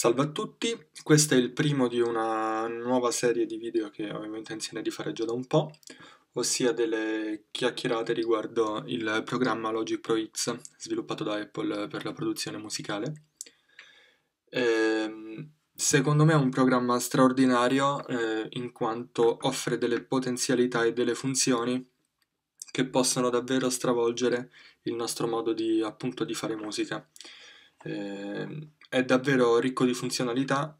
Salve a tutti, questo è il primo di una nuova serie di video che avevo intenzione di fare già da un po', ossia delle chiacchierate riguardo il programma Logic Pro X sviluppato da Apple per la produzione musicale. E, ehm, secondo me è un programma straordinario eh, in quanto offre delle potenzialità e delle funzioni che possono davvero stravolgere il nostro modo di, appunto, di fare musica. E, ehm, è davvero ricco di funzionalità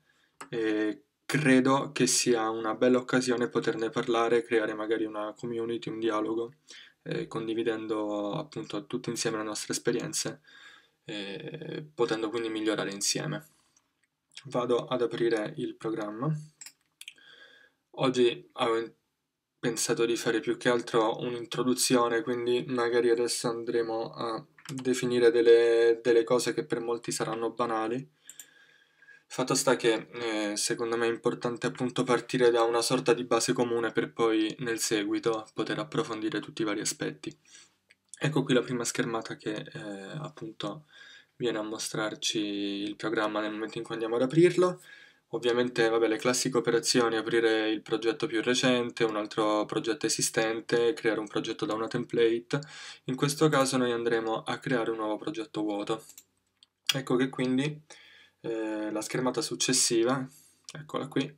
e credo che sia una bella occasione poterne parlare, creare magari una community, un dialogo, eh, condividendo appunto tutti insieme le nostre esperienze, eh, potendo quindi migliorare insieme. Vado ad aprire il programma. Oggi avevo pensato di fare più che altro un'introduzione, quindi magari adesso andremo a definire delle, delle cose che per molti saranno banali. Fatto sta che eh, secondo me è importante appunto partire da una sorta di base comune per poi nel seguito poter approfondire tutti i vari aspetti. Ecco qui la prima schermata che eh, appunto viene a mostrarci il programma nel momento in cui andiamo ad aprirlo. Ovviamente, vabbè, le classiche operazioni, aprire il progetto più recente, un altro progetto esistente, creare un progetto da una template. In questo caso noi andremo a creare un nuovo progetto vuoto. Ecco che quindi eh, la schermata successiva, eccola qui,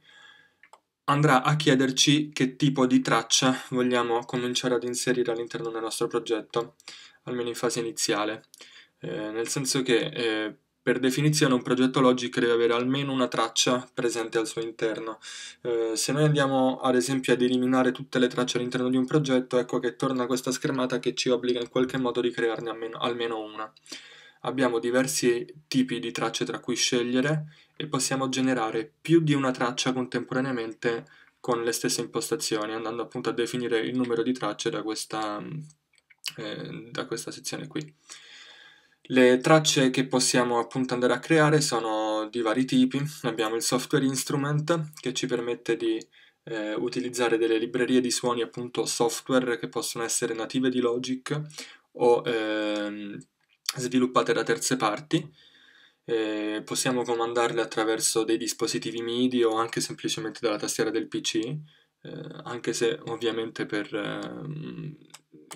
andrà a chiederci che tipo di traccia vogliamo cominciare ad inserire all'interno del nostro progetto, almeno in fase iniziale. Eh, nel senso che... Eh, per definizione un progetto logic deve avere almeno una traccia presente al suo interno. Eh, se noi andiamo ad esempio ad eliminare tutte le tracce all'interno di un progetto, ecco che torna questa schermata che ci obbliga in qualche modo di crearne almeno, almeno una. Abbiamo diversi tipi di tracce tra cui scegliere e possiamo generare più di una traccia contemporaneamente con le stesse impostazioni, andando appunto a definire il numero di tracce da questa, mm, eh, da questa sezione qui. Le tracce che possiamo appunto andare a creare sono di vari tipi, abbiamo il software instrument che ci permette di eh, utilizzare delle librerie di suoni appunto software che possono essere native di Logic o eh, sviluppate da terze parti, eh, possiamo comandarle attraverso dei dispositivi MIDI o anche semplicemente dalla tastiera del PC, eh, anche se ovviamente per, ehm,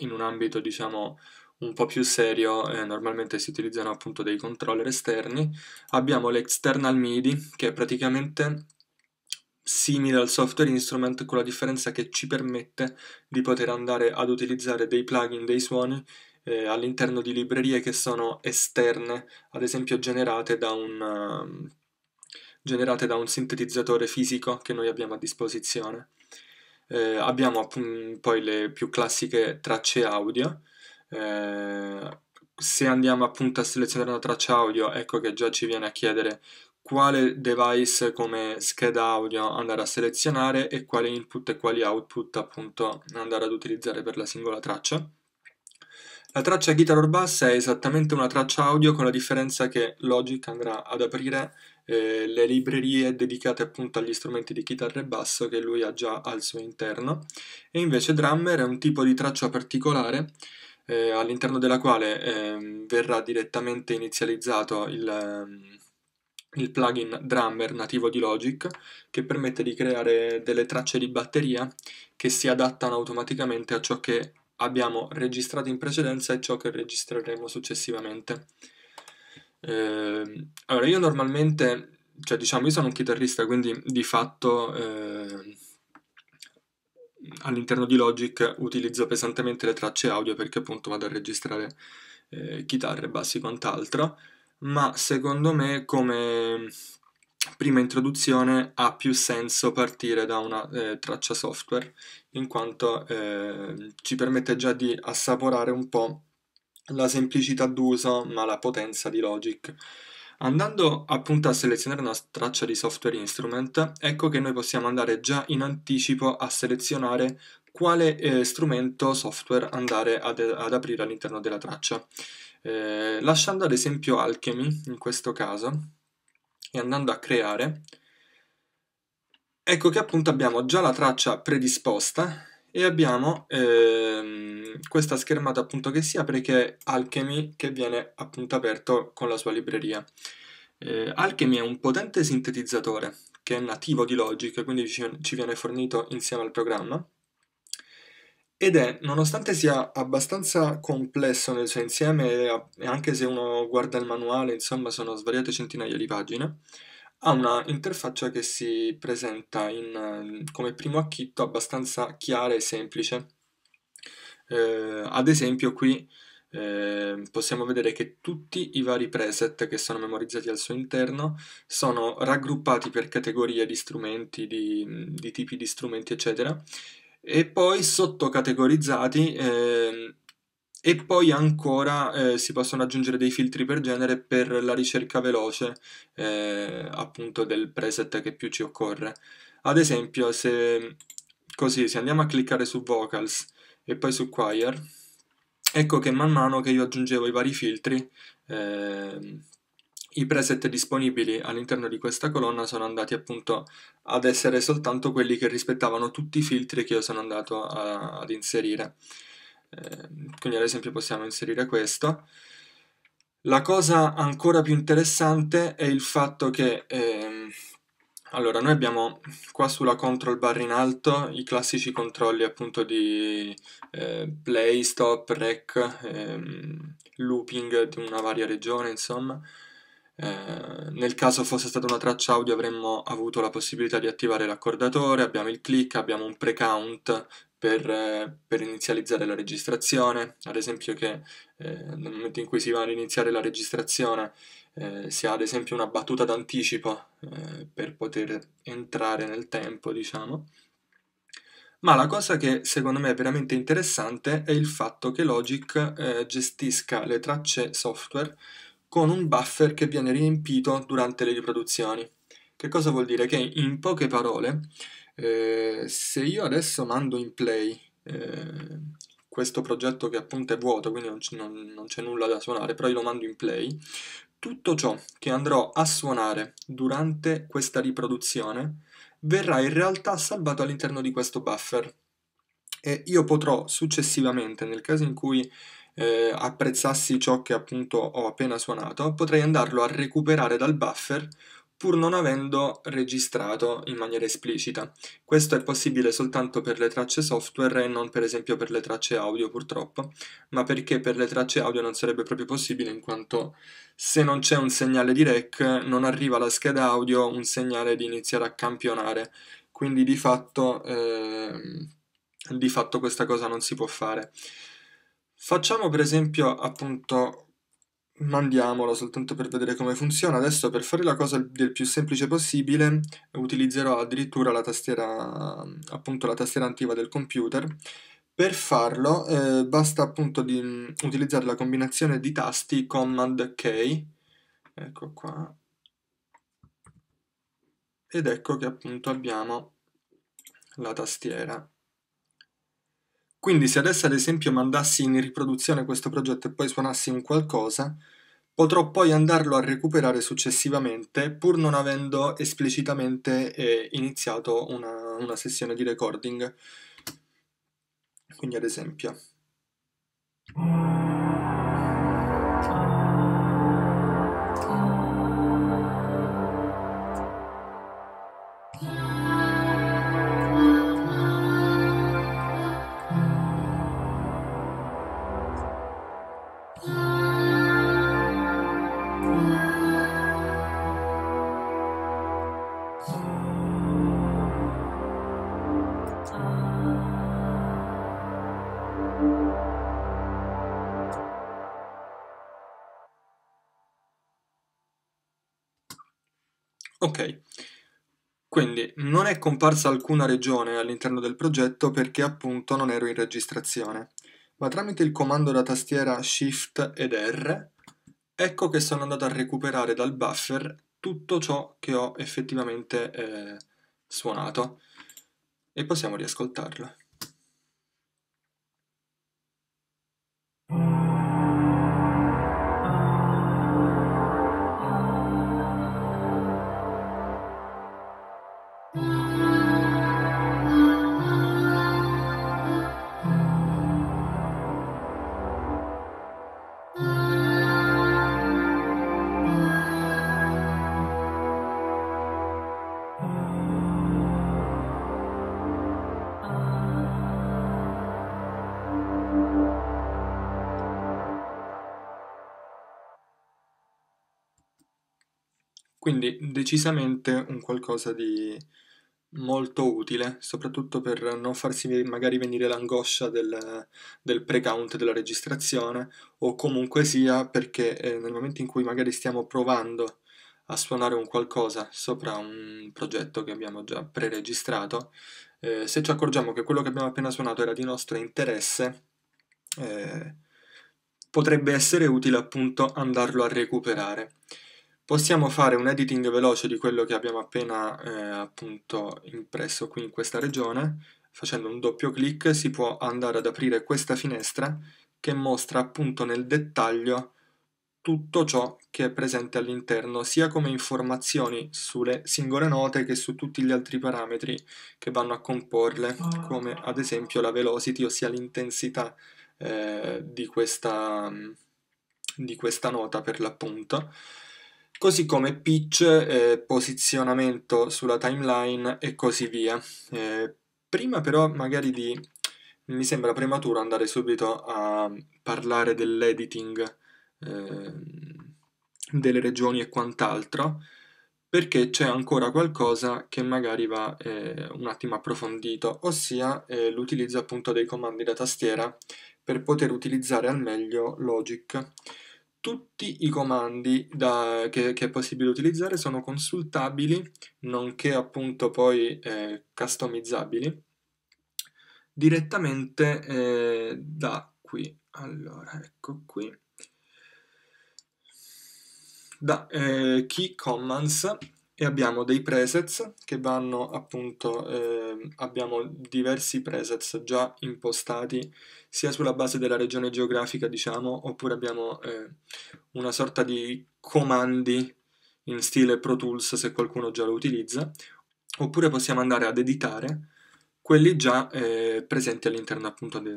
in un ambito diciamo un po' più serio, eh, normalmente si utilizzano appunto dei controller esterni, abbiamo l'external MIDI che è praticamente simile al software instrument con la differenza che ci permette di poter andare ad utilizzare dei plugin, dei suoni eh, all'interno di librerie che sono esterne, ad esempio generate da un... Um, generate da un sintetizzatore fisico che noi abbiamo a disposizione. Eh, abbiamo poi le più classiche tracce audio, eh, se andiamo appunto a selezionare una traccia audio, ecco che già ci viene a chiedere quale device come scheda audio andare a selezionare e quali input e quali output appunto andare ad utilizzare per la singola traccia. La traccia guitar or bass è esattamente una traccia audio con la differenza che Logic andrà ad aprire eh, le librerie dedicate appunto agli strumenti di chitarra e basso che lui ha già al suo interno e invece Drummer è un tipo di traccia particolare eh, all'interno della quale eh, verrà direttamente inizializzato il, ehm, il, plugin Drummer nativo di Logic che permette di creare delle tracce di batteria che si adattano automaticamente a ciò che abbiamo registrato in precedenza e ciò che registreremo successivamente. Eh, allora io normalmente, cioè diciamo io sono un chitarrista quindi di fatto ehm, all'interno di Logic utilizzo pesantemente le tracce audio perché appunto vado a registrare eh, chitarre, bassi e quant'altro, ma secondo me come prima introduzione ha più senso partire da una eh, traccia software in quanto eh, ci permette già di assaporare un po' la semplicità d'uso ma la potenza di Logic Andando appunto a selezionare una traccia di software instrument, ecco che noi possiamo andare già in anticipo a selezionare quale eh, strumento software andare ad, ad aprire all'interno della traccia. Eh, lasciando ad esempio Alchemy in questo caso e andando a creare, ecco che appunto abbiamo già la traccia predisposta e abbiamo ehm, questa schermata appunto che si apre che è Alchemy che viene appunto aperto con la sua libreria. Eh, Alchemy è un potente sintetizzatore che è nativo di Logic, quindi ci, ci viene fornito insieme al programma ed è, nonostante sia abbastanza complesso nel suo insieme, e anche se uno guarda il manuale, insomma, sono svariate centinaia di pagine, ha una interfaccia che si presenta in, eh, come primo acchitto abbastanza chiara e semplice. Eh, ad esempio qui eh, possiamo vedere che tutti i vari preset che sono memorizzati al suo interno sono raggruppati per categorie di strumenti, di, di tipi di strumenti eccetera e poi sottocategorizzati eh, e poi ancora eh, si possono aggiungere dei filtri per genere per la ricerca veloce, eh, appunto del preset che più ci occorre. Ad esempio, se, così, se andiamo a cliccare su Vocals e poi su Choir, ecco che man mano che io aggiungevo i vari filtri, eh, i preset disponibili all'interno di questa colonna sono andati appunto ad essere soltanto quelli che rispettavano tutti i filtri che io sono andato a, ad inserire. Ehm, quindi ad esempio possiamo inserire questo. La cosa ancora più interessante è il fatto che, ehm, allora, noi abbiamo qua sulla control bar in alto i classici controlli appunto di eh, play, stop, rec, ehm, looping di una varia regione, insomma. Eh, nel caso fosse stata una traccia audio avremmo avuto la possibilità di attivare l'accordatore, abbiamo il click, abbiamo un pre-count per, eh, per inizializzare la registrazione, ad esempio che eh, nel momento in cui si va ad iniziare la registrazione eh, si ha ad esempio una battuta d'anticipo eh, per poter entrare nel tempo, diciamo. Ma la cosa che secondo me è veramente interessante è il fatto che Logic eh, gestisca le tracce software con un buffer che viene riempito durante le riproduzioni. Che cosa vuol dire? Che in poche parole eh, se io adesso mando in play eh, questo progetto che appunto è vuoto, quindi non, non, non c'è nulla da suonare, però io lo mando in play, tutto ciò che andrò a suonare durante questa riproduzione verrà in realtà salvato all'interno di questo buffer e io potrò successivamente, nel caso in cui eh, apprezzassi ciò che appunto ho appena suonato, potrei andarlo a recuperare dal buffer pur non avendo registrato in maniera esplicita. Questo è possibile soltanto per le tracce software e non per esempio per le tracce audio purtroppo, ma perché per le tracce audio non sarebbe proprio possibile in quanto se non c'è un segnale di rec non arriva alla scheda audio un segnale di iniziare a campionare, quindi di fatto, eh, di fatto questa cosa non si può fare. Facciamo per esempio appunto mandiamolo soltanto per vedere come funziona. Adesso per fare la cosa del più semplice possibile utilizzerò addirittura la tastiera, appunto la tastiera attiva del computer. Per farlo eh, basta appunto di, mm, utilizzare la combinazione di tasti Command K, ecco qua, ed ecco che appunto abbiamo la tastiera quindi se adesso ad esempio mandassi in riproduzione questo progetto e poi suonassi un qualcosa, potrò poi andarlo a recuperare successivamente pur non avendo esplicitamente eh, iniziato una, una sessione di recording. Quindi ad esempio... Ok. Quindi non è comparsa alcuna regione all'interno del progetto perché appunto non ero in registrazione, ma tramite il comando da tastiera Shift ed R ecco che sono andato a recuperare dal buffer tutto ciò che ho effettivamente eh, suonato e possiamo riascoltarlo. Quindi decisamente un qualcosa di molto utile, soprattutto per non farsi magari venire l'angoscia del, del pre-count della registrazione o comunque sia perché eh, nel momento in cui magari stiamo provando a suonare un qualcosa sopra un progetto che abbiamo già pre-registrato, eh, se ci accorgiamo che quello che abbiamo appena suonato era di nostro interesse, eh, potrebbe essere utile appunto andarlo a recuperare possiamo fare un editing veloce di quello che abbiamo appena eh, appunto impresso qui in questa regione facendo un doppio clic si può andare ad aprire questa finestra che mostra appunto nel dettaglio tutto ciò che è presente all'interno sia come informazioni sulle singole note che su tutti gli altri parametri che vanno a comporle ah. come ad esempio la velocity ossia l'intensità eh, di, di, questa, nota per l'appunto così come pitch, eh, posizionamento sulla timeline e così via. Eh, prima però magari di... mi sembra prematuro andare subito a parlare dell'editing ehm, delle regioni e quant'altro, perché c'è ancora qualcosa che magari va eh, un attimo approfondito, ossia eh, l'utilizzo appunto dei comandi da tastiera per poter utilizzare al meglio Logic. Tutti i comandi da, che, che, è possibile utilizzare sono consultabili, nonché appunto poi eh, customizzabili, direttamente eh, da qui. Allora, ecco qui. Da eh, key commands e abbiamo dei presets che vanno appunto, eh, abbiamo diversi presets già impostati sia sulla base della regione geografica diciamo oppure abbiamo eh, una sorta di comandi in stile Pro Tools se qualcuno già lo utilizza oppure possiamo andare ad editare quelli già eh, presenti all'interno appunto de-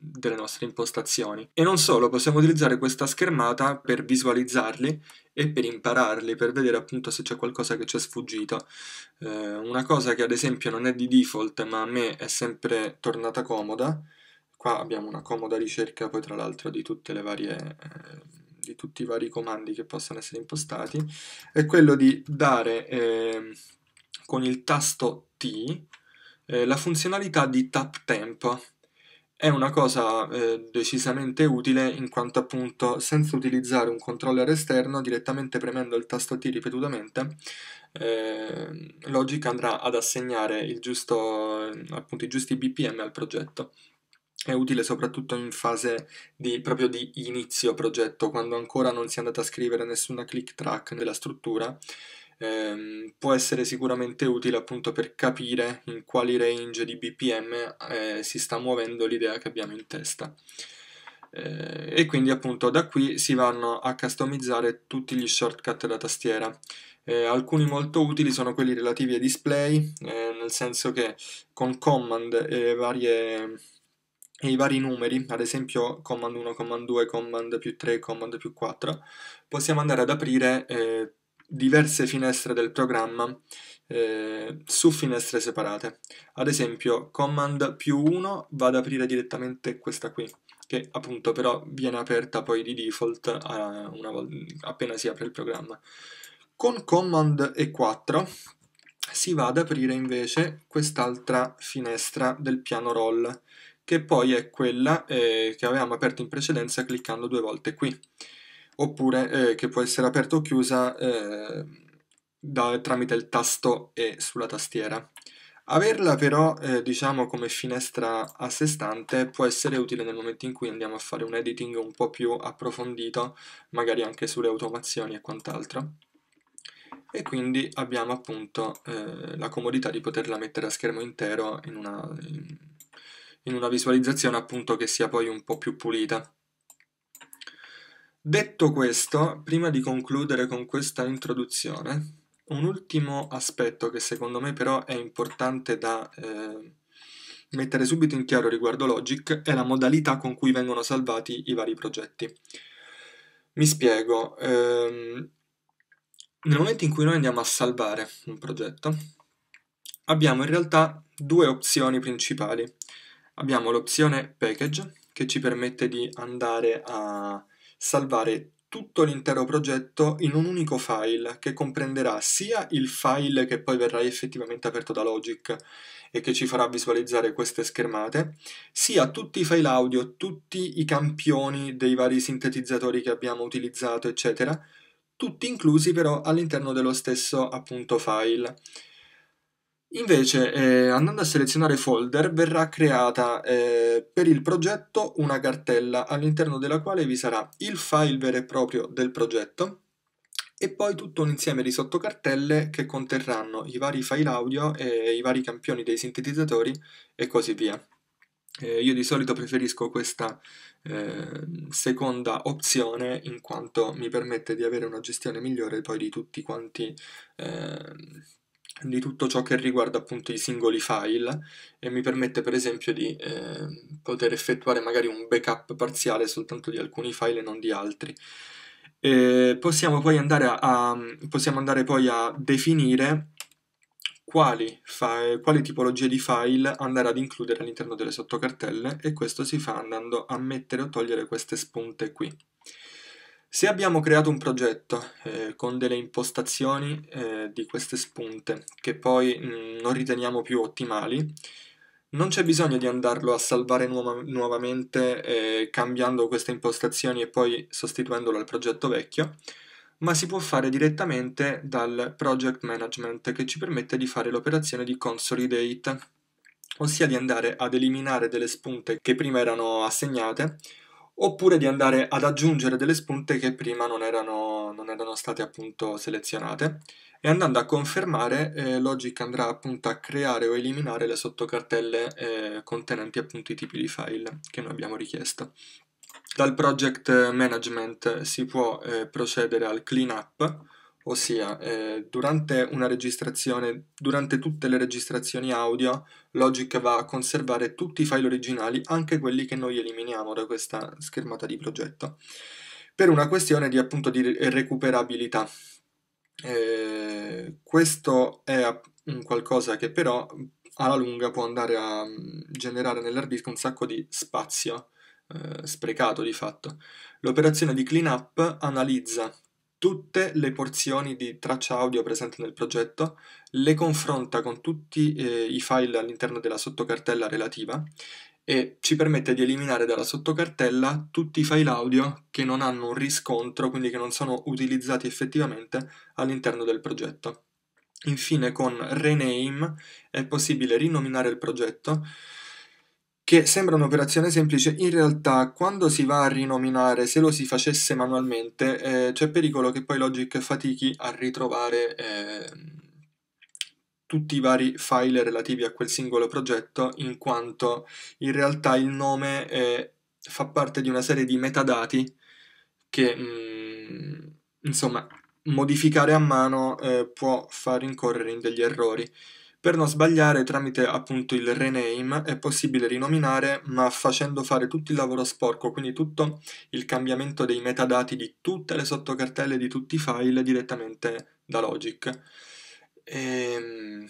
delle nostre impostazioni. E non solo, possiamo utilizzare questa schermata per visualizzarli e per impararli, per vedere appunto se c'è qualcosa che ci è sfuggito. Eh, una cosa che ad esempio non è di default ma a me è sempre tornata comoda, qua abbiamo una comoda ricerca poi tra l'altro di tutte le varie... Eh, di tutti i vari comandi che possono essere impostati è quello di dare ehm, con il tasto T eh, la funzionalità di tap tempo. È una cosa eh, decisamente utile in quanto appunto senza utilizzare un controller esterno, direttamente premendo il tasto T ripetutamente, eh, Logic andrà ad assegnare giusto, appunto, i giusti BPM al progetto. È utile soprattutto in fase di, proprio di inizio progetto, quando ancora non si è andata a scrivere nessuna click track nella struttura, ehm, può essere sicuramente utile appunto per capire in quali range di BPM eh, si sta muovendo l'idea che abbiamo in testa. Eh, e quindi appunto da qui si vanno a customizzare tutti gli shortcut da tastiera. Eh, alcuni molto utili sono quelli relativi ai display, eh, nel senso che con command e varie e i vari numeri, ad esempio command 1, command 2, command più 3, command più 4, possiamo andare ad aprire eh, diverse finestre del programma eh, su finestre separate. Ad esempio, command più 1 vado ad aprire direttamente questa qui, che appunto però viene aperta poi di default eh, una, appena si apre il programma. Con command E4 si va ad aprire invece quest'altra finestra del piano roll, che poi è quella eh, che avevamo aperto in precedenza cliccando due volte qui oppure eh, che può essere aperta o chiusa eh, da, tramite il tasto E sulla tastiera. Averla però eh, diciamo come finestra a sé stante può essere utile nel momento in cui andiamo a fare un editing un po' più approfondito, magari anche sulle automazioni e quant'altro. E quindi abbiamo appunto eh, la comodità di poterla mettere a schermo intero in una, in, in una visualizzazione appunto che sia poi un po' più pulita. Detto questo, prima di concludere con questa introduzione, un ultimo aspetto che secondo me però è importante da eh, mettere subito in chiaro riguardo Logic è la modalità con cui vengono salvati i vari progetti. Mi spiego, ehm, nel momento in cui noi andiamo a salvare un progetto, abbiamo in realtà due opzioni principali. Abbiamo l'opzione package che ci permette di andare a salvare tutto l'intero progetto in un unico file che comprenderà sia il file che poi verrà effettivamente aperto da Logic e che ci farà visualizzare queste schermate, sia tutti i file audio, tutti i campioni dei vari sintetizzatori che abbiamo utilizzato, eccetera, tutti inclusi però all'interno dello stesso appunto file. Invece, eh, andando a selezionare folder, verrà creata eh, per il progetto una cartella all'interno della quale vi sarà il file vero e proprio del progetto e poi tutto un insieme di sottocartelle che conterranno i vari file audio e i vari campioni dei sintetizzatori e così via. Eh, io di solito preferisco questa ehm, seconda opzione in quanto mi permette di avere una gestione migliore poi di tutti quanti ehm, di tutto ciò che riguarda appunto i singoli file e mi permette per esempio di eh, poter effettuare magari un backup parziale soltanto di alcuni file e non di altri. E possiamo poi andare a, a, possiamo andare poi a definire quali, file, quali tipologie di file andare ad includere all'interno delle sottocartelle e questo si fa andando a mettere o togliere queste spunte qui. Se abbiamo creato un progetto eh, con delle impostazioni eh, di queste spunte che poi mh, mm, non riteniamo più ottimali, non c'è bisogno di andarlo a salvare nuova, nuovamente eh, cambiando queste impostazioni e poi sostituendolo al progetto vecchio, ma si può fare direttamente dal project management che ci permette di fare l'operazione di consolidate, ossia di andare ad eliminare delle spunte che prima erano assegnate oppure di andare ad aggiungere delle spunte che prima non erano, non erano state appunto selezionate e andando a confermare eh, Logic andrà appunto a creare o eliminare le sottocartelle eh, contenenti appunto i tipi di file che noi abbiamo richiesto. Dal project management si può eh, procedere al cleanup ossia eh, durante una registrazione, durante tutte le registrazioni audio, Logic va a conservare tutti i file originali, anche quelli che noi eliminiamo da questa schermata di progetto, per una questione di appunto di recuperabilità. Eh, questo è qualcosa che però alla lunga può andare a mm, generare nell'hard disk un sacco di spazio. Eh, sprecato di fatto. L'operazione di cleanup analizza tutte le porzioni di traccia audio presenti nel progetto, le confronta con tutti eh, i file all'interno della sottocartella relativa e ci permette di eliminare dalla sottocartella tutti i file audio che non hanno un riscontro, quindi che non sono utilizzati effettivamente all'interno del progetto. Infine con rename è possibile rinominare il progetto che sembra un'operazione semplice, in realtà quando si va a rinominare, se lo si facesse manualmente, eh, c'è pericolo che poi Logic fatichi a ritrovare eh, tutti i vari file relativi a quel singolo progetto, in quanto in realtà il nome eh, fa parte di una serie di metadati che, mh, mm, insomma, modificare a mano eh, può far incorrere in degli errori. Per non sbagliare tramite appunto il rename è possibile rinominare ma facendo fare tutto il lavoro sporco, quindi tutto il cambiamento dei metadati di tutte le sottocartelle di tutti i file direttamente da Logic. E, ehm,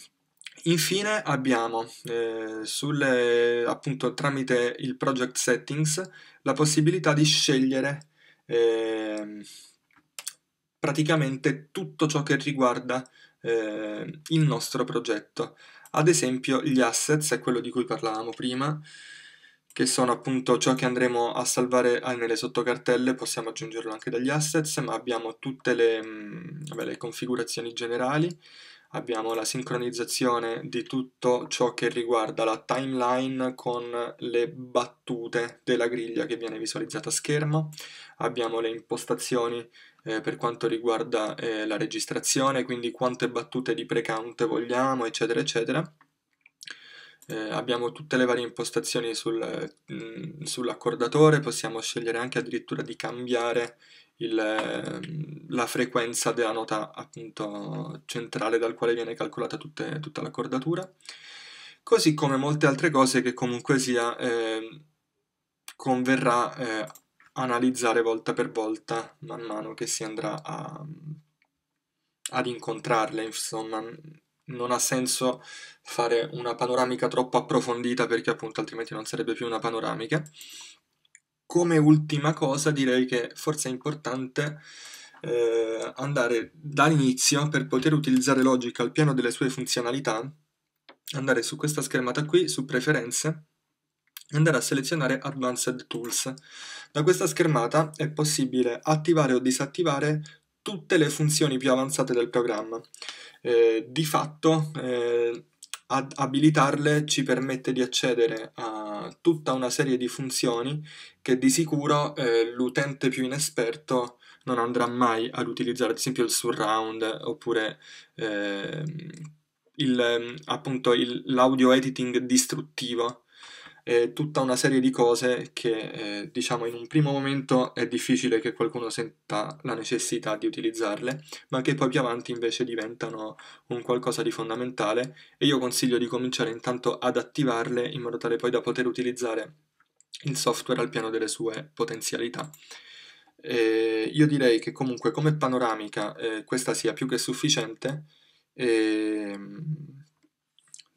infine abbiamo eh, sulle, appunto tramite il project settings la possibilità di scegliere eh, praticamente tutto ciò che riguarda eh, il nostro progetto. Ad esempio gli assets è quello di cui parlavamo prima, che sono appunto ciò che andremo a salvare ah, nelle sottocartelle, possiamo aggiungerlo anche dagli assets, ma abbiamo tutte le, mm, vabbè, le, configurazioni generali, abbiamo la sincronizzazione di tutto ciò che riguarda la timeline con le battute della griglia che viene visualizzata a schermo, abbiamo le impostazioni eh, per quanto riguarda eh, la registrazione, quindi quante battute di pre-count vogliamo, eccetera, eccetera. Eh, abbiamo tutte le varie impostazioni sul, mh, mm, sull'accordatore, possiamo scegliere anche addirittura di cambiare il, ehm, la frequenza della nota appunto centrale dal quale viene calcolata tutte, tutta l'accordatura, così come molte altre cose che comunque sia ehm, converrà eh, analizzare volta per volta man mano che si andrà a, ad incontrarle, insomma non ha senso fare una panoramica troppo approfondita perché appunto altrimenti non sarebbe più una panoramica. Come ultima cosa direi che forse è importante eh, andare dall'inizio per poter utilizzare Logic al piano delle sue funzionalità, andare su questa schermata qui, su preferenze, andare a selezionare Advanced Tools. Da questa schermata è possibile attivare o disattivare tutte le funzioni più avanzate del programma. Eh, di fatto eh, abilitarle ci permette di accedere a tutta una serie di funzioni che di sicuro eh, l'utente più inesperto non andrà mai ad utilizzare, ad esempio il surround oppure ehm, l'audio editing distruttivo eh, tutta una serie di cose che eh, diciamo in un primo momento è difficile che qualcuno senta la necessità di utilizzarle, ma che poi più avanti invece diventano un qualcosa di fondamentale e io consiglio di cominciare intanto ad attivarle in modo tale poi da poter utilizzare il software al piano delle sue potenzialità. Eh, io direi che comunque come panoramica eh, questa sia più che sufficiente. Eh,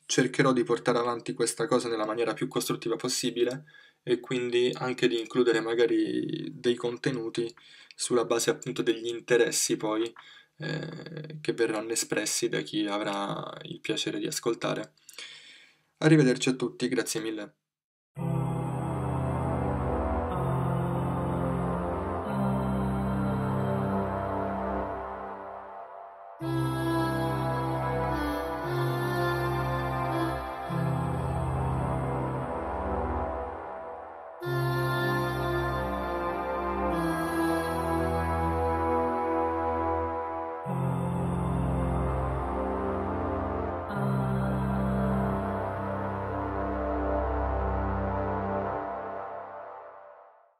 cercherò di portare avanti questa cosa nella maniera più costruttiva possibile e quindi anche di includere magari dei contenuti sulla base appunto degli interessi poi eh, che verranno espressi da chi avrà il piacere di ascoltare. Arrivederci a tutti, grazie mille.